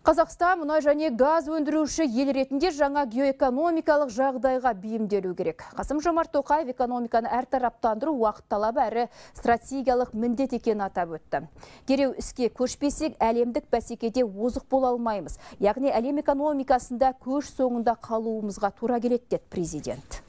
Қазақстан мұнай және газ өндіруші ел ретінде жаңа геоэкономикалық жағдайға бейімделу керек. Қасым Жомарт Тоқаев экономиканы тараптандыру уақыт талабы әрі стратегиялық міндет екен атап өтті. Дереу іске көшпесек әлемдік бәсекеде озық бола алмаймыз. Яғни әлем экономикасында көш соңында қалуымызға тура келеді президент.